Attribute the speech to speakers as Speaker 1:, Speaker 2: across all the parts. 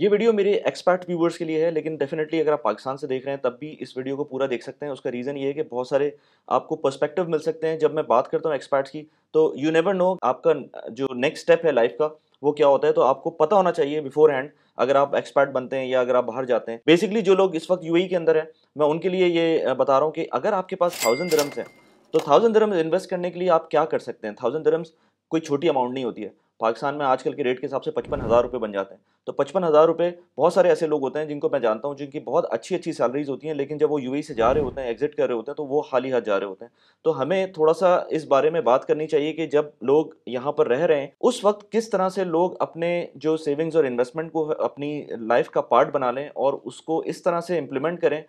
Speaker 1: ये वीडियो मेरे expert viewers के लिए है लेकिन डेफिनेटली अगर आप पाकिस्तान से देख रहे हैं तब भी इस वीडियो को पूरा देख सकते हैं उसका रीज़न ये है कि बहुत सारे आपको पर्सपेक्टिव मिल सकते हैं जब मैं बात करता हूँ एक्सपर्ट्स की तो यू नेवर नो आपका जो नेक्स्ट स्टेप है लाइफ का वो क्या होता है तो आपको पता होना चाहिए बिफोर हैंड अगर आप एक्सपर्ट बनते हैं या अगर आप बाहर जाते हैं बेसिकली जो लोग इस वक्त यू e के अंदर हैं मैं उनके लिए ये बता रहा हूँ कि अगर आपके पास थाउजेंड दरम्स हैं तो थाउजेंड दरम्स इन्वेस्ट करने के लिए आप क्या कर सकते हैं थाउजेंड दरम्स कोई छोटी अमाउंट नहीं होती है पाकिस्तान में आजकल के रेट के हिसाब से पचपन हज़ार रुपये बन जाते हैं तो पचपन हज़ार रुपये बहुत सारे ऐसे लोग होते हैं जिनको मैं जानता हूँ जिनकी बहुत अच्छी अच्छी सैलरीज होती हैं लेकिन जब वो यू e से जा रहे होते हैं एग्जिट कर रहे होते हैं तो वो खाली हाथ जा रहे होते हैं तो हमें थोड़ा सा इस बारे में बात करनी चाहिए कि जब लोग यहाँ पर रह रहे हैं उस वक्त किस तरह से लोग अपने जो सेविंग्स और इन्वेस्टमेंट को अपनी लाइफ का पार्ट बना लें और उसको इस तरह से इम्प्लीमेंट करें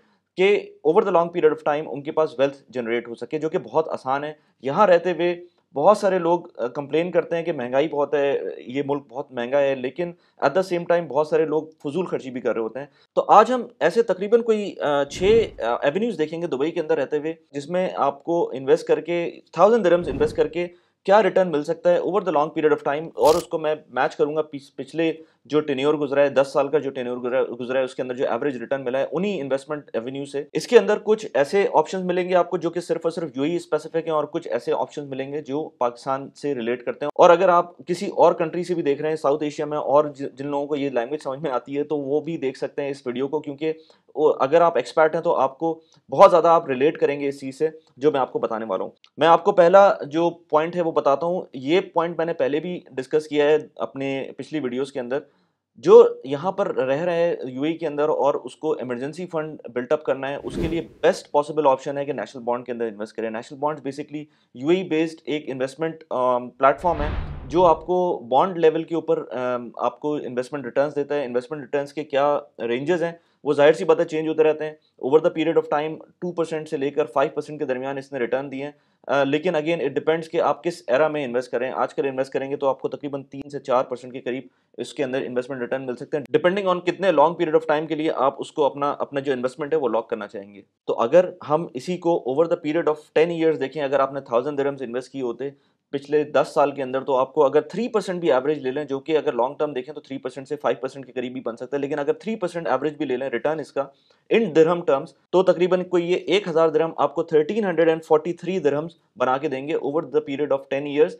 Speaker 1: कि over the long period of time उनके पास वेल्थ जनरेट हो सके जो कि बहुत आसान है यहाँ रहते हुए बहुत सारे लोग कंप्लेन करते हैं कि महंगाई बहुत है ये मुल्क बहुत महंगा है लेकिन एट द सेम टाइम बहुत सारे लोग फजूल खर्ची भी कर रहे होते हैं तो आज हम ऐसे तकरीबन कोई छः एवेन्यूज़ देखेंगे दुबई के अंदर रहते हुए जिसमें आपको इन्वेस्ट करके थाउजेंड दरम्स इन्वेस्ट करके क्या रिटर्न मिल सकता है over the long period of time और उसको मैं मैच करूंगा पिछले जो टेन्योर गुजरा है दस साल का जो टेन्योर गुजरा है उसके अंदर जो एवरेज रिटर्न मिला है उन्हीं इन्वेस्टमेंट एवेन्यू से इसके अंदर कुछ ऐसे ऑप्शन मिलेंगे आपको जो कि सिर्फ और सिर्फ यू स्पेसिफिक हैं और कुछ ऐसे ऑप्शन मिलेंगे जो पाकिस्तान से रिलेट करते हैं और अगर आप किसी और कंट्री से भी देख रहे हैं साउथ एशिया में और जिन लोगों को ये लैंग्वेज समझ में आती है तो वो भी देख सकते हैं इस वीडियो को क्योंकि अगर आप एक्सपर्ट हैं तो आपको बहुत ज़्यादा आप रिलेट करेंगे इस चीज़ से जो मैं आपको बताने वाला हूँ मैं आपको पहला जो पॉइंट है वो बताता हूँ ये पॉइंट मैंने पहले भी डिस्कस किया है अपने पिछली वीडियोस के अंदर जो यहाँ पर रह रहे हैं यू e के अंदर और उसको इमरजेंसी फंड बिल्टअप करना है उसके लिए बेस्ट पॉसिबल ऑप्शन है कि नेशनल बॉन्ड के अंदर इन्वेस्ट करें national bond basically U based एक इन्वेस्टमेंट प्लेटफॉर्म um, है जो आपको बॉन्ड लेवल के ऊपर um, आपको इन्वेस्टमेंट रिटर्न्स देता है इन्वेस्टमेंट रिटर्न्स के क्या रेंजेस हैं वो जाहिर सी बातें चेंज होते रहते हैं over the period of time two percent से लेकर फाइव परसेंट के दरमियान इसने रिटर्न दिए हैं लेकिन अगेन इट डिपेंड्स कि आप किस एरा में इन्वेस्ट करें आजकल इन्वेस्ट करेंगे तो आपको तकरीबन तीन से चार परसेंट के करीब इसके अंदर इन्वेस्टमेंट रिटर्न मिल सकते हैं डिपेंडिंग ऑन कितने लॉन्ग पीरियड ऑफ टाइम के लिए आप उसको अपना अपना जो इन्वेस्टमेंट है वो लॉक करना चाहेंगे तो अगर हम इसी को over the period of ten years देखें अगर आपने थाउजेंड दरम्स इन्वेस्ट किए होते पिछले 10 साल के अंदर तो आपको अगर 3% भी एवरेज ले लें जो कि अगर लॉन्ग टर्म देखें तो 3% से 5% के करीब भी बन सकता है लेकिन अगर 3% एवरेज भी ले लें रिटर्न इसका इन दरहम टर्म्स तो तकरीबन कोई ये 1000 हज़ार दरहम आपको 1343 दिरहम्स बना के देंगे over the period of 10 years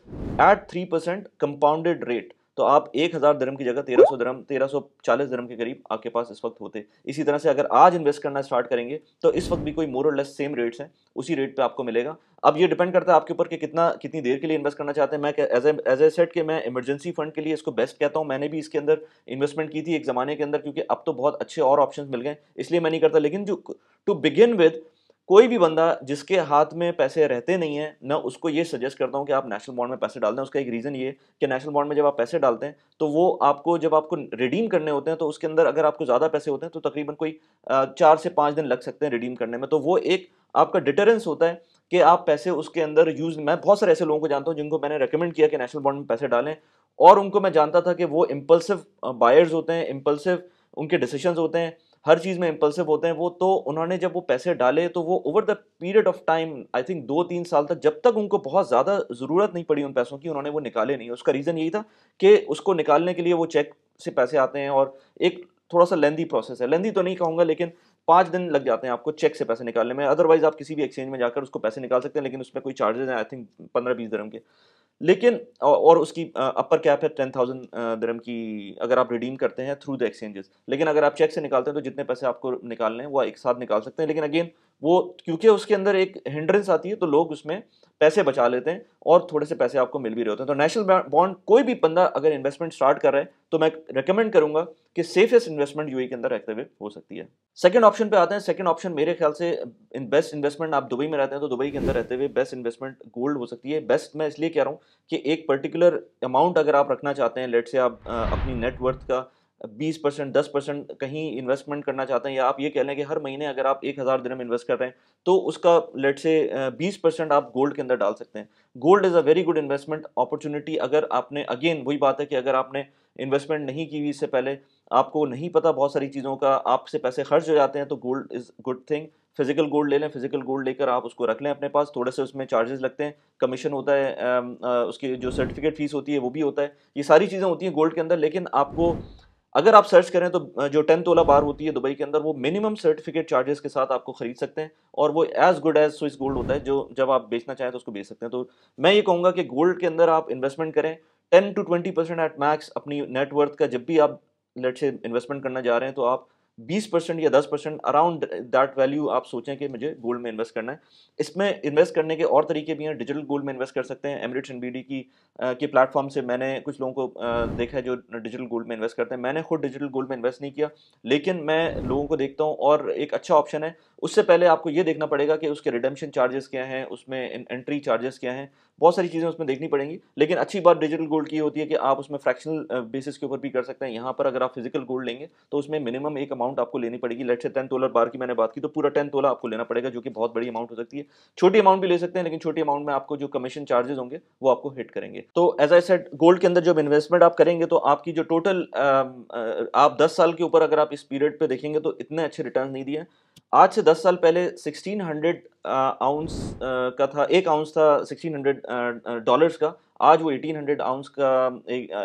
Speaker 1: at 3% compounded rate तो आप एक हज़ार धर्म की जगह तेरह सौ धर्म तेरह सौ चालीस धर्म के करीब आपके पास इस वक्त होते इसी तरह से अगर आज इन्वेस्ट करना स्टार्ट करेंगे तो इस वक्त भी कोई मोर और लेस सेम रेट्स हैं उसी रेट पे आपको मिलेगा अब ये डिपेंड करता है आपके ऊपर कि कितना कितनी देर के लिए इन्वेस्ट करना चाहते हैं मैं एज एज ए सेट के मैं इमरजेंसी फंड के लिए इसको बेस्ट कहता हूँ मैंने भी इसके अंदर इन्वेस्टमेंट की थी एक ज़माने के अंदर क्योंकि अब तो बहुत अच्छे और ऑप्शन मिल गए इसलिए मैं नहीं करता लेकिन जो टू बिगिन विद कोई भी बंदा जिसके हाथ में पैसे रहते नहीं है मैं उसको ये सजेस्ट करता हूँ कि आप नेशनल बॉन्ड में पैसे डाल दें उसका एक रीज़न ये कि नेशनल बॉन्ड में जब आप पैसे डालते हैं तो वो आपको जब आपको रिडीम करने होते हैं तो उसके अंदर अगर आपको ज़्यादा पैसे होते हैं तो तकरीबन कोई चार से पाँच दिन लग सकते हैं रिडीम करने में तो वो एक आपका डिटरेंस होता है कि आप पैसे उसके अंदर यूज़ मैं बहुत सारे ऐसे लोगों को जानता हूँ जिनको मैंने रिकमेंड किया कि नेशनल बॉन्ड में पैसे डालें और उनको मैं जानता था कि वो इम्पल्सिव बायर्स होते हैं इम्पल्सिव उनके डिसीजंस होते हैं हर चीज़ में इम्पल्सिव होते हैं वो तो उन्होंने जब वो पैसे डाले तो वो over the period of time I think दो तीन साल तक जब तक उनको बहुत ज़्यादा ज़रूरत नहीं पड़ी उन पैसों की उन्होंने वो निकाले नहीं उसका रीज़न यही था कि उसको निकालने के लिए वो चेक से पैसे आते हैं और एक थोड़ा सा लेंदी प्रोसेस है लेंदी तो नहीं कहूँगा लेकिन पाँच दिन लग जाते हैं आपको चेक से पैसे निकालने में अदरवाइज आप किसी भी एक्सचेंज में जाकर उसको पैसे निकाल सकते हैं लेकिन उसमें कोई चार्जेज हैं आई थिंक पंद्रह बीस दरम के लेकिन और उसकी अपर कैप है टेन थाउजेंड दरम की अगर आप रिडीम करते हैं थ्रू द एक्सचेंजेस लेकिन अगर आप चेक से निकालते हैं तो जितने पैसे आपको निकालने हैं वो एक साथ निकाल सकते हैं लेकिन अगेन वो क्योंकि उसके अंदर एक हिंड्रेंस आती है तो लोग उसमें पैसे बचा लेते हैं और थोड़े से पैसे आपको मिल भी रहे होते हैं तो नेशनल बॉन्ड कोई भी बंदा अगर इन्वेस्टमेंट स्टार्ट कर रहा है तो मैं रिकमेंड करूंगा कि सेफेस्ट इन्वेस्टमेंट यूएई के अंदर रहते हुए हो सकती है सेकंड ऑप्शन पे आते हैं सेकंड ऑप्शन मेरे ख्याल से इन बेस्ट इन्वेस्टमेंट आप दुबई में रहते हैं तो दुबई के अंदर रहते हुए बेस्ट इन्वेस्टमेंट गोल्ड हो सकती है बेस्ट मैं इसलिए कह रहा हूँ कि एक पर्टिकुलर अमाउंट अगर आप रखना चाहते हैं लेट से आप अपनी नेटवर्थ का बीस परसेंट दस परसेंट कहीं इन्वेस्टमेंट करना चाहते हैं या आप ये कह लें कि हर महीने अगर आप एक हज़ार दिन में इन्वेस्ट कर रहे हैं तो उसका लेट से बीस परसेंट आप गोल्ड के अंदर डाल सकते हैं gold is a very good investment opportunity अगर आपने अगेन वही बात है कि अगर आपने इन्वेस्टमेंट नहीं की हुई इससे पहले आपको नहीं पता बहुत सारी चीज़ों का आपसे पैसे खर्च हो जाते हैं तो gold is good thing physical gold ले लें फिजिकल गोल्ड लेकर आप उसको रख लें अपने पास थोड़े से उसमें चार्जेस लगते हैं कमीशन होता है उसकी जो सर्टिफिकेट फीस होती है वो भी होता है ये सारी चीज़ें होती हैं गोल्ड के अंदर लेकिन आपको अगर आप सर्च करें तो जो टेन तोला बार होती है दुबई के अंदर वो मिनिमम सर्टिफिकेट चार्जेस के साथ आपको खरीद सकते हैं और वो as good as Swiss gold होता है जो जब आप बेचना चाहें तो उसको बेच सकते हैं तो मैं ये कहूँगा कि गोल्ड के अंदर आप इन्वेस्टमेंट करें ten to twenty percent at max अपनी नेटवर्थ का जब भी आप लेट से इन्वेस्टमेंट करना जा रहे हैं तो आप बीस परसेंट या दस परसेंट अराउंड दैट वैल्यू आप सोचें कि मुझे गोल्ड में इन्वेस्ट करना है इसमें इन्वेस्ट करने के और तरीके भी हैं डिजिटल गोल्ड में इन्वेस्ट कर सकते हैं एमरिट्स एन बी की के प्लेटफॉर्म से मैंने कुछ लोगों को देखा है जो डिजिटल गोल्ड में इन्वेस्ट करते हैं मैंने खुद डिजिटल गोल्ड में इन्वेस्ट नहीं किया लेकिन मैं लोगों को देखता हूँ और एक अच्छा ऑप्शन है उससे पहले आपको ये देखना पड़ेगा कि उसके रिडेम्पशन चार्जेस क्या हैं उसमें एंट्री चार्जेस क्या हैं बहुत सारी चीज़ें उसमें देखनी पड़ेंगी लेकिन अच्छी बात डिजिटल गोल्ड की होती है कि आप उसमें फ्रैक्शनल बेसिस के ऊपर भी कर सकते हैं यहाँ पर अगर आप फिजिकल गोल्ड लेंगे तो उसमें मिनिमम एक अमाउंट आपको लेनी पड़ेगी लेट से टेन तोलर बार की मैंने बात की तो पूरा टेन तोला आपको लेना पड़ेगा जो कि बहुत बड़ी अमाउंट हो सकती है छोटी अमाउंट भी ले सकते हैं लेकिन छोटी अमाउंट में आपको जो कमीशन चार्जेस होंगे वो आपको हिट करेंगे तो एज आई सेट गोल्ड के अंदर जब इन्वेस्टमेंट आप करेंगे तो आपकी जो टोटल आप दस साल के ऊपर अगर आप इस पीरियड पर देखेंगे तो इतने अच्छे रिटर्न नहीं दिए आज से दस साल पहले सिक्सटीन हंड्रेड आउंस का था एक आउंस था सिक्सटीन हंड्रेड डॉलर्स का आज वो एटीन हंड्रेड आउंस का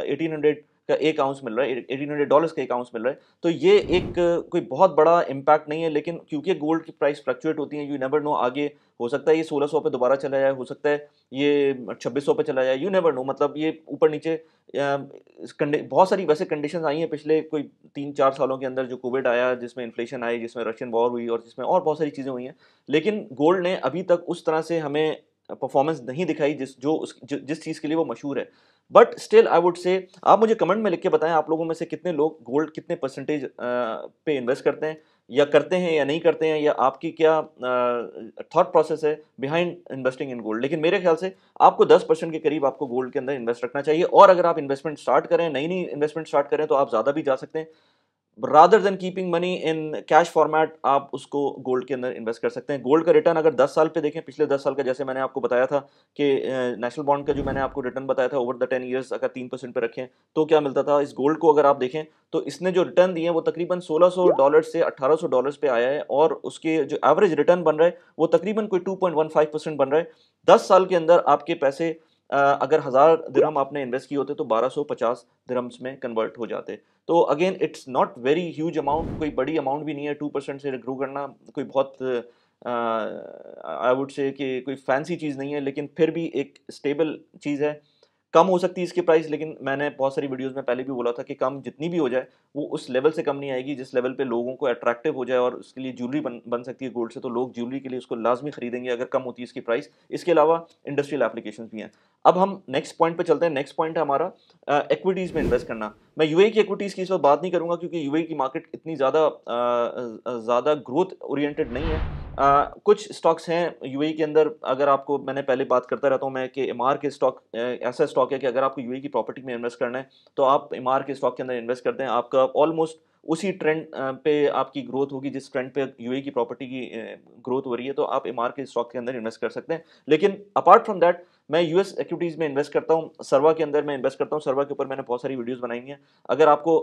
Speaker 1: एटीन हंड्रेड का एक आउंस मिल रहा है एटीन हंड्रेड डॉलर्स का एक आउंस मिल रहा है तो ये एक कोई बहुत बड़ा इम्पैक्ट नहीं है लेकिन क्योंकि गोल्ड की प्राइस फ्लक्चुएट होती है यू नेवर नो आगे हो सकता है ये सोलह सौ पे दोबारा चला जाए हो सकता है ये छब्बीस सौ पे चला जाए यू नेवर नो मतलब ये ऊपर नीचे बहुत सारी वैसे कंडीशन आई हैं पिछले कोई तीन चार सालों के अंदर जो कोविड आया जिसमें इन्फ्लेशन आई जिसमें रशियन वॉर हुई और जिसमें और बहुत सारी चीज़ें हुई हैं लेकिन गोल्ड ने अभी तक उस तरह से हमें परफॉर्मेंस नहीं दिखाई जिस जो उस जिस चीज़ के लिए वो मशहूर है but still I would say आप मुझे कमेंट में लिख के बताएं आप लोगों में से कितने लोग गोल्ड कितने परसेंटेज पे इन्वेस्ट करते हैं या करते हैं या नहीं करते हैं या आपकी क्या थॉट प्रोसेस है बिहाइंड इन्वेस्टिंग इन गोल्ड लेकिन मेरे ख्याल से आपको 10 परसेंट के करीब आपको गोल्ड के अंदर इन्वेस्ट रखना चाहिए और अगर आप इन्वेस्टमेंट स्टार्ट करें नई नई इन्वेस्टमेंट स्टार्ट करें तो आप ज़्यादा भी जा सकते हैं rather than keeping money in cash format आप उसको गोल्ड के अंदर इन्वेस्ट कर सकते हैं गोल्ड का रिटर्न अगर 10 साल पे देखें पिछले 10 साल का जैसे मैंने आपको बताया था कि नेशनल बॉन्ड का जो मैंने आपको रिटर्न बताया था ओवर द 10 इयर्स अगर 3 परसेंट पर रखें तो क्या मिलता था इस गोल्ड को अगर आप देखें तो इसने जो रिटर्न दिए वो तकरीबन सोलह डॉलर से 1800 डॉलर पर आया है और उसके जो एवरेज रिटर्न बन रहा है वो तकरीबन कोई टू परसेंट बन रहा है दस साल के अंदर आपके पैसे अगर हज़ार दरम आपने इन्वेस्ट किए होते तो 1250 दरम्स में कन्वर्ट हो जाते तो again it's not very huge amount कोई बड़ी अमाउंट भी नहीं है टू परसेंट से ग्रो करना कोई बहुत आई वुड से कि कोई फैंसी चीज़ नहीं है लेकिन फिर भी एक स्टेबल चीज़ है कम हो सकती है इसकी प्राइस लेकिन मैंने बहुत सारी वीडियोस में पहले भी बोला था कि कम जितनी भी हो जाए वो उस लेवल से कम नहीं आएगी जिस लेवल पे लोगों को अट्रैक्टिव हो जाए और उसके लिए ज्वेलरी बन बन सकती है गोल्ड से तो लोग ज्वेलरी के लिए उसको लाजमी खरीदेंगे अगर कम होती है इसकी प्राइस इसके अलावा इंडस्ट्रियल एप्लीकेशन भी हैं अब हम नेक्स्ट पॉइंट पर चलते हैं नेक्स्ट पॉइंट है हमारा एक्विटीज़ में इन्वेस्ट करना मैं यू की एक्विटीज़ की इस बात नहीं करूँगा क्योंकि यू की मार्केट इतनी ज़्यादा ज़्यादा ग्रोथ ओरिएटेड नहीं है आ, कुछ स्टॉक्स हैं यूएई के अंदर अगर आपको मैंने पहले बात करता रहता हूँ मैं कि एमआर के स्टॉक ऐसा स्टॉक है कि अगर आपको यूएई की प्रॉपर्टी में इन्वेस्ट करना है तो आप एमआर के स्टॉक के अंदर इन्वेस्ट करते हैं आपका ऑलमोस्ट उसी ट्रेंड पे आपकी ग्रोथ होगी जिस ट्रेंड पे यूएई की प्रॉपर्टी की ग्रोथ हो रही है तो आप एमआर के स्टॉक के अंदर इन्वेस्ट कर सकते हैं लेकिन अपार्ट फ्रॉम दैट मैं यूएस इक्विटीज़ में इन्वेस्ट करता हूँ सर्वा के अंदर मैं इन्वेस्ट करता हूँ सर्वा के ऊपर मैंने बहुत सारी वीडियोस बनाई हैं अगर आपको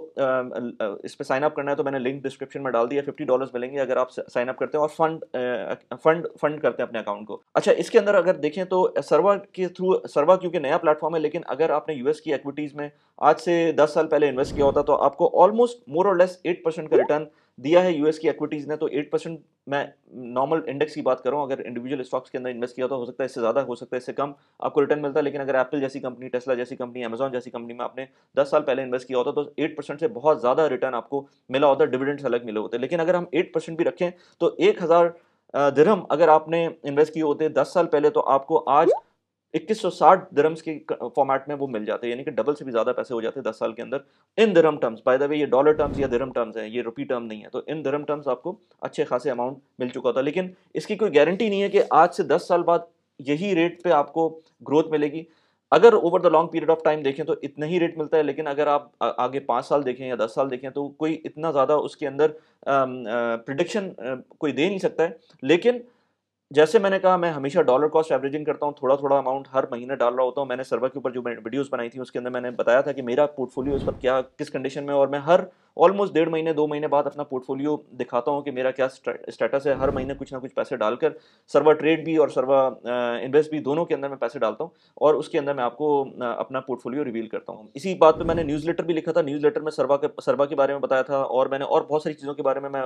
Speaker 1: इस पर साइनअप करना है तो मैंने लिंक डिस्क्रिप्शन में डाल दिया फिफ्टी डॉलर्स मिलेंगे अगर आप साइन अप करते हैं और फंड फंड फंड करते हैं अपने अकाउंट को अच्छा इसके अंदर अगर देखें तो सर्वा के थ्रू सर्वा क्योंकि नया प्लेटफॉर्म है लेकिन अगर आपने यूएस की इक्विटीज़ में आज से दस साल पहले इन्वेस्ट किया होता तो आपको ऑलमोस्ट मोर और लेस एट का रिटर्न दिया है यूएस की इक्विटीज़ ने तो एट परसेंट मैं नॉर्मल इंडेक्स की बात करूँ अगर इंडिविजुअल स्टॉक्स के अंदर इन्वेस्ट किया तो हो सकता है इससे ज़्यादा हो सकता है इससे कम आपको रिटर्न मिलता है लेकिन अगर एप्पल जैसी कंपनी टेस्ला जैसी कंपनी अमेजॉन जैसी कंपनी में आपने दस साल पहले इन्वेस्ट किया होता तो एट परसेंट से बहुत ज़्यादा रिटर्न आपको मिला होता डिविडेंट्स अलग मिले होते लेकिन अगर हम एट परसेंट भी रखें तो एक हज़ार अगर आपने इन्वेस्ट किए होते दस साल पहले तो आपको आज 2160 दरम्स के फॉर्मेट में वो मिल जाते हैं यानी कि डबल से भी ज़्यादा पैसे हो जाते हैं दस साल के अंदर इन धर्म टर्म्स बाय द वे ये डॉलर टर्म्स या धर्म टर्म्स हैं ये रुपी टर्म नहीं है तो इन धर्म टर्म्स आपको अच्छे खासे अमाउंट मिल चुका होता लेकिन इसकी कोई गारंटी नहीं है कि आज से दस साल बाद यही रेट पर आपको ग्रोथ मिलेगी अगर over the long period of time देखें तो इतना ही रेट मिलता है लेकिन अगर आप आगे पाँच साल देखें या दस साल देखें तो कोई इतना ज़्यादा उसके अंदर प्रिडिक्शन कोई दे नहीं सकता है लेकिन जैसे मैंने कहा मैं हमेशा डॉलर कॉस्ट एवरेजिंग करता हूँ थोड़ा थोड़ा अमाउंट हर महीने डाल रहा होता हूँ मैंने सर्वर के ऊपर जो वीडियोज बनाई थी उसके अंदर मैंने बताया था कि मेरा पोर्टफोलियो इस वक्त क्या किस कंडीशन में और मैं हर ऑलमोस्ट डेढ़ महीने दो महीने बाद अपना पोर्टफोलियो दिखाता हूँ कि मेरा क्या स्टेटस है हर महीने कुछ ना कुछ पैसे डालकर सर्वा ट्रेड भी और सर्वा इन्वेस्ट भी दोनों के अंदर मैं पैसे डालता हूँ और उसके अंदर मैं आपको अपना पोर्टफोलियो रिवील करता हूँ इसी बात पे मैंने न्यूज़ लेटर भी लिखा था न्यूज़ लेटर में सर्वा के सर्वा के बारे में बताया था और मैंने और बहुत सारी चीज़ों के बारे में मैं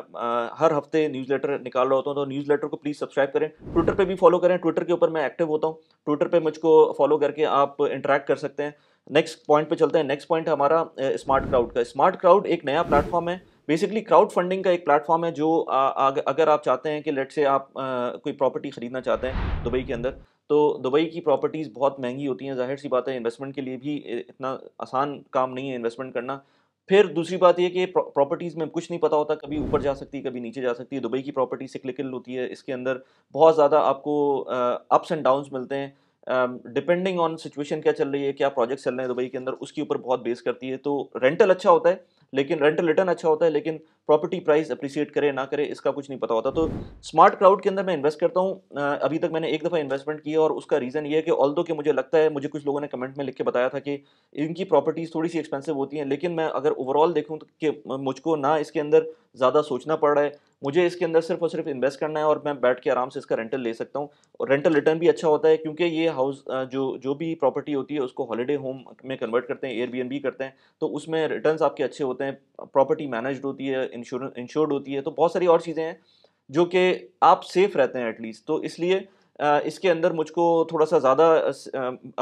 Speaker 1: हर हफ्ते न्यूज़ लेटर निकाल रहा होता हूँ तो न्यूज़ लेटर को प्लीज़ सब्सक्राइब करें ट्विटर पे भी फॉलो करें ट्विटर के ऊपर मैं एक्टिव होता हूँ ट्विटर पे मुझको फॉलो करके आप इंटरेक्ट कर सकते हैं नेक्स्ट पॉइंट पे चलते हैं नेक्स्ट पॉइंट हमारा स्मार्ट क्राउड का स्मार्ट क्राउड एक नया प्लेटफॉर्म है बेसिकली क्राउड फंडिंग का एक प्लेटफॉर्म है जो अगर आप चाहते हैं कि लेट से आप कोई प्रॉपर्टी ख़रीदना चाहते हैं दुबई के अंदर तो दुबई की प्रॉपर्टीज़ बहुत महंगी होती हैं जाहिर सी बात है इन्वेस्टमेंट के लिए भी इतना आसान काम नहीं है इन्वेस्टमेंट करना फिर दूसरी बात ये कि प्रॉपर्टीज़ में कुछ नहीं पता होता कभी ऊपर जा सकती है कभी नीचे जा सकती है दुबई की प्रॉपर्टी सिक्लिकल होती है इसके अंदर बहुत ज़्यादा आपको अप्स एंड डाउन्स मिलते हैं डिपेंडिंग ऑन सिचुएशन क्या चल रही है क्या प्रोजेक्ट चल रहे हैं दुबई के अंदर उसके ऊपर बहुत बेस करती है तो रेंटल अच्छा होता है लेकिन रेंटल रिटर्न अच्छा होता है लेकिन प्रॉपर्टी प्राइस अप्रिशिएट करे ना करे इसका कुछ नहीं पता होता तो स्मार्ट क्राउड के अंदर मैं इन्वेस्ट करता हूँ अभी तक मैंने एक दफ़ा इन्वेस्टमेंट किया और उसका रीज़न ये है कि ऑल दो कि मुझे लगता है मुझे कुछ लोगों ने कमेंट में लिख के बताया था कि इनकी प्रॉपर्टीज़ थोड़ी सी एक्सपेंसिव होती हैं लेकिन मैं अगर ओवरऑल देखूँ तो कि मुझको ना इसके अंदर ज़्यादा सोचना पड़ रहा है मुझे इसके अंदर सिर्फ और सिर्फ इन्वेस्ट करना है और मैं बैठ के आराम से इसका रेंटल ले सकता हूँ और रेंटल रिटर्न भी अच्छा होता है क्योंकि ये हाउस जो जो भी प्रॉपर्टी होती है उसको हॉलीडे होम में कन्वर्ट करते हैं एयरबीएनबी करते हैं तो उसमें रिटर्न आपके अच्छे होते हैं होते हैं प्रॉपर्टी मैनेज होती है इंश्योरेंस इंश्योर्ड होती है तो बहुत सारी और चीज़ें हैं जो कि आप सेफ रहते हैं एटलीस्ट तो इसलिए इसके अंदर मुझको थोड़ा सा ज़्यादा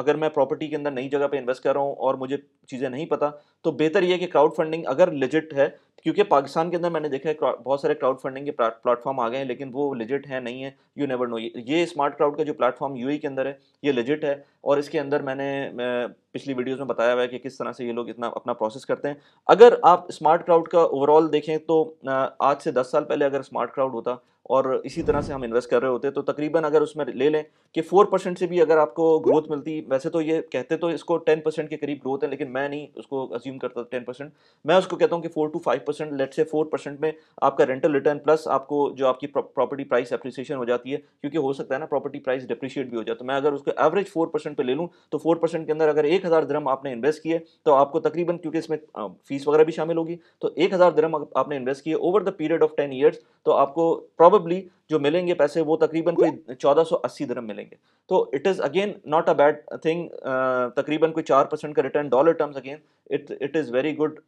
Speaker 1: अगर मैं प्रॉपर्टी के अंदर नई जगह पे इन्वेस्ट कर रहा हूँ और मुझे चीज़ें नहीं पता तो बेहतर यह है कि क्राउड फंडिंग अगर लिजिट है क्योंकि पाकिस्तान के अंदर मैंने देखा है बहुत सारे क्राउड फंडिंग के प्लेटफॉर्म आ गए हैं लेकिन वो लिजिट है नहीं है यू नेवर नो ये स्मार्ट क्राउड का जो प्लेटफॉर्म यू के अंदर है ये लिजिट है और इसके अंदर मैंने पिछली वीडियोज़ में बताया हुआ है कि किस तरह से ये लोग इतना अपना प्रोसेस करते हैं अगर आप स्मार्ट क्राउड का ओवरऑल देखें तो आज से दस साल पहले अगर स्मार्ट क्राउड होता और इसी तरह से हम इन्वेस्ट कर रहे होते तो तकरीबन अगर उसमें ले लें कि फोर परसेंट से भी अगर आपको ग्रोथ मिलती वैसे तो ये कहते तो इसको टेन परसेंट के करीब ग्रोथ है लेकिन मैं नहीं उसको अज्यूम करता टेन परसेंट मैं उसको कहता हूँ कि four to five percent let's say four percent में आपका रेंटल रिटर्न प्लस आपको जो आपकी प्रॉपर्टी प्राइस अप्रिसिएशन हो जाती है क्योंकि हो सकता है ना प्रॉपर्टी प्राइस डिप्रिशिएट भी हो जाए तो मैं अगर उसको एवरेज फोर परसेंट ले लूँ तो फोर परसेंट के अंदर अगर एक हज़ार धर्म आपने इन्वेस्ट किए तो आपको तकरीबन क्योंकि इसमें फीस वगैरह भी शामिल होगी तो एक हज़ार धर्म आपने इन्वेस्ट किए over the period of ten years तो आपको प्रॉब्लम प्रोबेबली जो मिलेंगे पैसे वो तकरीबन कोई 1480 दरम मिलेंगे तो it is again not a bad thing तकरीबन कोई चार परसेंट का return dollar terms again it it is very good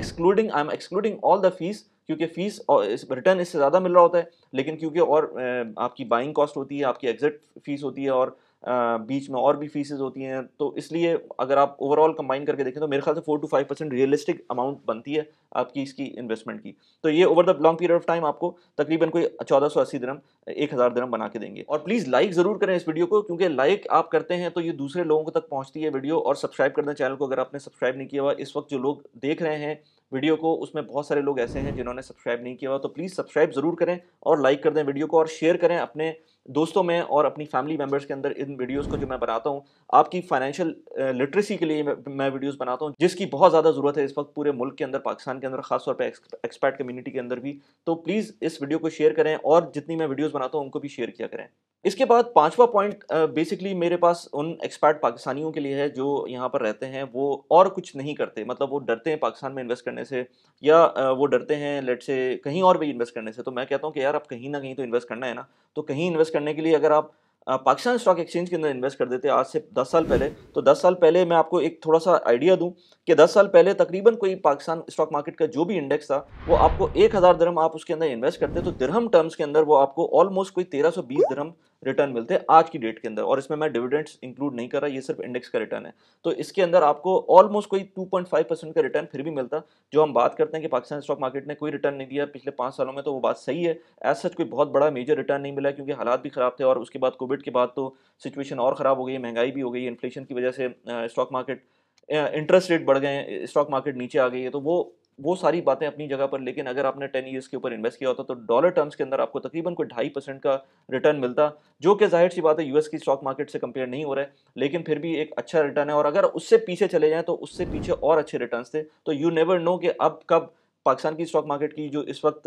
Speaker 1: excluding I am excluding all the fees क्योंकि फीस और uh, इस रिटर्न इससे ज़्यादा मिल रहा होता है लेकिन क्योंकि और uh, आपकी बाइंग कॉस्ट होती है आपकी एग्जिट फीस होती है और बीच में और भी फीसेज होती हैं तो इसलिए अगर आप ओवरऑल कंबाइन करके देखें तो मेरे ख्याल से four to five percent realistic amount बनती है आपकी इसकी इन्वेस्टमेंट की तो ये over the long period of time आपको तकरीबन कोई चौदह सौ अस्सी दरम एक हज़ार धर्म बना के देंगे और प्लीज़ लाइक ज़रूर करें इस वीडियो को क्योंकि लाइक आप करते हैं तो ये दूसरे लोगों को तक पहुँचती है वीडियो और सब्सक्राइब कर दें चैनल को अगर आपने सब्सक्राइब नहीं किया हुआ इस वक्त जो लोग देख रहे हैं वीडियो को उसमें बहुत सारे लोग ऐसे हैं जिन्होंने सब्सक्राइब नहीं किया हुआ तो प्लीज़ सब्सक्राइब ज़रूर करें और लाइक कर दें वीडियो को और शेयर करें अपने दोस्तों में और अपनी फैमिली मेम्बर्स के अंदर इन वीडियोस को जो मैं बनाता हूँ आपकी फाइनेंशियल लिटरेसी के लिए मैं वीडियोस बनाता हूँ जिसकी बहुत ज़्यादा ज़रूरत है इस वक्त पूरे मुल्क के अंदर पाकिस्तान के अंदर खासतौर पर एक्सपर्ट कम्युनिटी के अंदर भी तो प्लीज़ इस वीडियो को शेयर करें और जितनी मैं वीडियोज़ बनाता हूँ उनको भी शेयर किया करें इसके बाद पाँचवा पॉइंट बेसिकली मेरे पास उन एक्सपर्ट पाकिस्तानियों के लिए है जो यहाँ पर रहते हैं वो और कुछ नहीं करते मतलब वो डरते हैं पाकिस्तान में इन्वेस्ट करने से या वो डरते हैं लेट से कहीं और भी इन्वेस्ट करने से तो मैं कहता हूँ कि यार आप कहीं ना कहीं तो इन्वेस्ट करना है ना तो कहीं इन्वेस्ट करने के लिए अगर आप पाकिस्तान स्टॉक एक्सचेंज के अंदर इन्वेस्ट कर देते आज से दस साल पहले तो दस साल पहले मैं आपको एक थोड़ा सा आइडिया दूं कि दस साल पहले तकरीबन कोई पाकिस्तान स्टॉक मार्केट का जो भी इंडेक्स था वो आपको एक हज़ार दरम आप उसके अंदर इन्वेस्ट करते तो दरहम टर्म्स के अंदर वो आपको ऑलमोस्ट कोई तेरह सौ बीस दरम रिटर्न मिलते हैं आज की डेट के अंदर और इसमें मैं डिविडेंड्स इंक्लूड नहीं कर रहा ये सिर्फ इंडेक्स का रिटर्न है तो इसके अंदर आपको ऑलमोस्ट कोई 2.5 परसेंट का रिटर्न फिर भी मिलता जो हम बात करते हैं कि पाकिस्तान स्टॉक मार्केट ने कोई रिटर्न नहीं दिया पिछले पाँच सालों में तो वो बात सही है एज सच कोई बहुत बड़ा मेजर रिटर्न नहीं मिला क्योंकि हालात भी खराब थे और उसके बाद कोविड कोविड के बाद तो सिचुएशन और ख़राब हो गई महंगाई भी हो गई इन्फ्लेशन की वजह से स्टॉक मार्केट इंटरेस्ट रेट बढ़ गए हैं स्टॉक मार्केट नीचे आ गई है तो वो वो सारी बातें अपनी जगह पर लेकिन अगर आपने टेन ईयर्स के ऊपर इन्वेस्ट किया होता तो डॉलर टर्म्स के अंदर आपको तकरीबन कोई ढाई परसेंट का रिटर्न मिलता जो कि जाहिर सी बात है यूएस की स्टॉक मार्केट से कंपेयर नहीं हो रहा है लेकिन फिर भी एक अच्छा रिटर्न है और अगर उससे पीछे चले जाएँ तो उससे पीछे और अच्छे रिटर्न थे तो यू नेवर नो कि अब कब पाकिस्तान की स्टॉक मार्केट की जो इस वक्त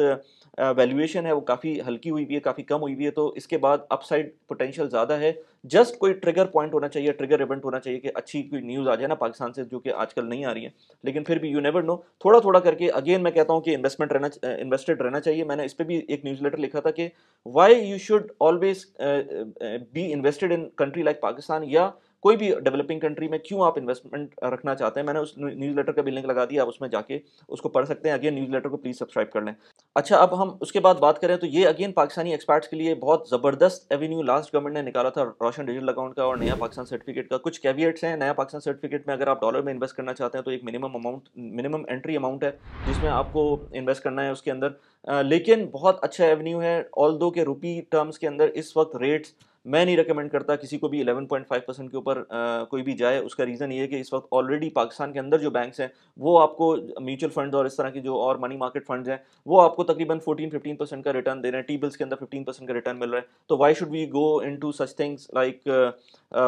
Speaker 1: वैल्यूएशन है वो काफ़ी हल्की हुई भी है काफ़ी कम हुई भी है तो इसके बाद अपसाइड पोटेंशियल ज़्यादा है जस्ट कोई ट्रिगर पॉइंट होना चाहिए ट्रिगर इवेंट होना चाहिए कि अच्छी कोई न्यूज़ आ जाए ना पाकिस्तान से जो कि आजकल नहीं आ रही है लेकिन फिर भी यू नेवर नो थोड़ा थोड़ा करके अगेन मैं कहता हूँ कि इन्वेस्टमेंट रहना इन्वेस्टेड रहना चाहिए मैंने इस पर भी एक न्यूज़ लेटर लिखा था कि why you should always be invested in country like Pakistan या कोई भी डेवलपिंग कंट्री में क्यों आप इन्वेस्टमेंट रखना चाहते हैं मैंने उस न्यूज़ लेटर का भी लिंक लगा दिया आप उसमें जाके उसको पढ़ सकते हैं अगेन न्यूज़ लेटर को प्लीज़ सब्सक्राइब कर लें अच्छा अब हम उसके बाद बात करें तो ये अगेन पाकिस्तानी एक्सपर्ट्स के लिए बहुत ज़बरदस्त एवेन्यू लास्ट गवर्नमेंट ने निकाला था रोशन डिजिटल अकाउंट का और नया पाकिस्तान सर्टिफिकेट का कुछ कैवियट्स हैं नया पाकिस्तान सर्टिफिकेट में अगर आप डॉलर में इन्वेस्ट करना चाहते हैं तो एक minimum amount minimum entry amount है जिसमें आपको इन्वेस्ट करना है उसके अंदर लेकिन बहुत अच्छा एवेन्यू है ऑल दो के रुपी टर्म्स के अंदर इस वक्त रेट्स मैं नहीं रिकमेंड करता किसी को भी 11.5 परसेंट के ऊपर कोई भी जाए उसका रीज़न ये है कि इस वक्त ऑलरेडी पाकिस्तान के अंदर जो बैंक्स हैं वो आपको म्यूचुअल फंड और इस तरह के जो और मनी मार्केट फंड्स हैं वो आपको तकरीबन फोर्टीन फिफ्टीन परसेंट का रिटर्न दे रहे हैं टी बिल्स के अंदर फिफ्टीन परसेंट का रिटर्न मिल रहा है तो why should we go into such things like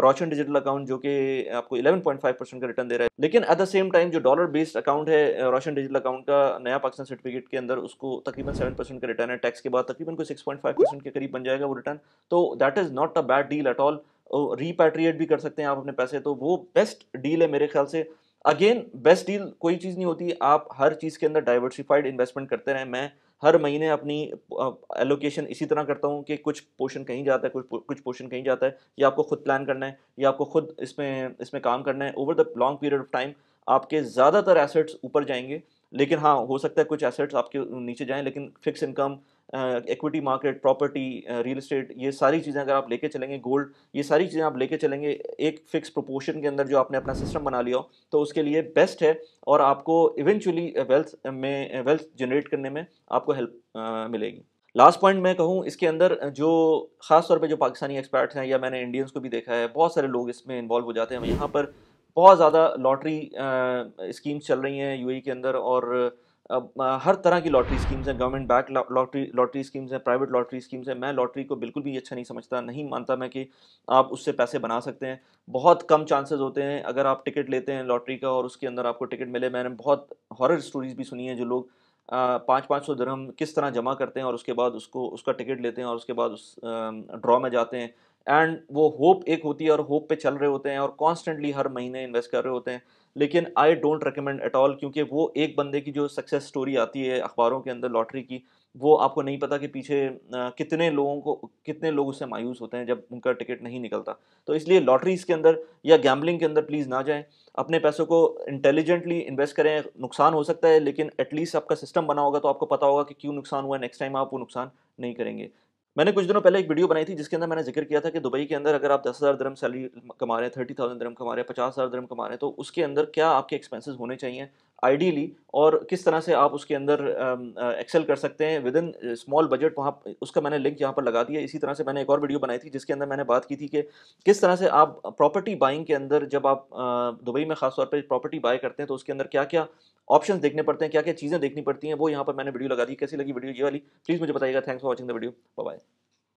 Speaker 1: Roshan digital account जो कि आपको फाइव परसेंट का रिटर्न दे रहा है लेकिन एट द सेम टाइम जो डॉलर बेस्ड अकाउंट है रोशन डिजिटल अकाउंट का नया पाकिस्तान सर्टिफिकेट के अंदर उसको तकरीबन सेवन परसेंट का रिटर्न है टैक्स के बाद तकरीबन कोई सिक्स पॉइंट फाइव परसेंट के करीब बन जाएगा वो रिटर्न तो that is not not a bad deal at all repatriate भी कर सकते हैं आप अपने पैसे तो वो बेस्ट डील है मेरे ख्याल से अगेन बेस्ट डील कोई चीज़ नहीं होती आप हर चीज़ के अंदर डाइवर्सिफाइड इन्वेस्टमेंट करते रहें मैं हर महीने अपनी एलोकेशन इसी तरह करता हूँ कि कुछ पोर्शन कहीं जाता है कुछ कुछ पोर्शन कहीं जाता है या आपको खुद प्लान करना है या आपको खुद इसमें इसमें काम करना है over the long period of time आपके ज़्यादातर एसेट्स ऊपर जाएंगे लेकिन हाँ हो सकता है कुछ एसेट्स आपके नीचे जाएँ लेकिन fix income equity market property real estate ये सारी चीज़ें अगर आप लेके चलेंगे गोल्ड ये सारी चीज़ें आप लेके चलेंगे एक फिक्स प्रोपोर्शन के अंदर जो आपने अपना सिस्टम बना लिया हो तो उसके लिए बेस्ट है और आपको इवेंचुअली वेल्थ में वेल्थ जनरेट करने में आपको हेल्प मिलेगी लास्ट पॉइंट मैं कहूँ इसके अंदर जो ख़ास तौर पे जो पाकिस्तानी एक्सपर्ट्स हैं या मैंने इंडियंस को भी देखा है बहुत सारे लोग इसमें इन्वॉल्व हो जाते हैं यहाँ पर बहुत ज़्यादा लॉटरी स्कीम्स चल रही हैं यूएई e के अंदर और हर तरह की लॉटरी स्कीम्स हैं government back lottery lottery schemes हैं प्राइवेट लॉटरी स्कीम्स हैं मैं लॉटरी को बिल्कुल भी अच्छा नहीं समझता नहीं मानता मैं कि आप उससे पैसे बना सकते हैं बहुत कम चांसेस होते हैं अगर आप टिकट लेते हैं लॉटरी का और उसके अंदर आपको टिकट मिले मैंने बहुत हॉरर स्टोरीज भी सुनी है जो लोग पाँच पाँच सौ दरहम किस तरह जमा करते हैं और उसके बाद उसको उसका टिकट लेते हैं और उसके बाद उस ड्रॉ में जाते हैं एंड वो होप एक होती है और होप पे चल रहे होते हैं और कॉन्स्टेंटली हर महीने इन्वेस्ट कर रहे होते हैं लेकिन I don't recommend at all क्योंकि वो एक बंदे की जो सक्सेस स्टोरी आती है अखबारों के अंदर लॉटरी की वो आपको नहीं पता कि पीछे कितने लोगों को कितने लोग उससे मायूस होते हैं जब उनका टिकट नहीं निकलता तो इसलिए लॉटरीज के अंदर या गैम्बलिंग के अंदर प्लीज़ ना जाएं अपने पैसों को इंटेलिजेंटली इन्वेस्ट करें नुकसान हो सकता है लेकिन एटलीस्ट आपका सिस्टम बना होगा तो आपको पता होगा कि क्यों नुकसान हुआ नेक्स्ट टाइम आप वो नुकसान नहीं करेंगे मैंने कुछ दिनों पहले एक वीडियो बनाई थी जिसके अंदर मैंने जिक्र किया था कि दुबई के अंदर अगर आप दस हज़ार दरम सैलरी कमा रहे हैं थर्टी थाउजेंड दरम कमा रहे हैं पचास हज़ार दरम कमा रहे हैं तो उसके अंदर क्या आपके एक्सपेंसेस होने चाहिए आइडियली और किस तरह से आप उसके अंदर एक्सेल कर सकते हैं विद इन स्मॉल बजट वहाँ उसका मैंने लिंक यहाँ पर लगा दिया इसी तरह से मैंने एक और वीडियो बनाई थी जिसके अंदर मैंने बात की थी कि किस तरह से आप प्रॉपर्टी बाइंग के अंदर जब आप दुबई में खासतौर पर प्रॉपर्टी बाय करते हैं तो उसके अंदर क्या क्या ऑप्शन देखने पड़ते हैं क्या क्या चीज़ें देखनी पड़ती हैं वो यहाँ पर मैंने वीडियो लगा दी कैसी लगी वीडियो ये वाली प्लीज़ मुझे बताइएगा thanks for watching the video bye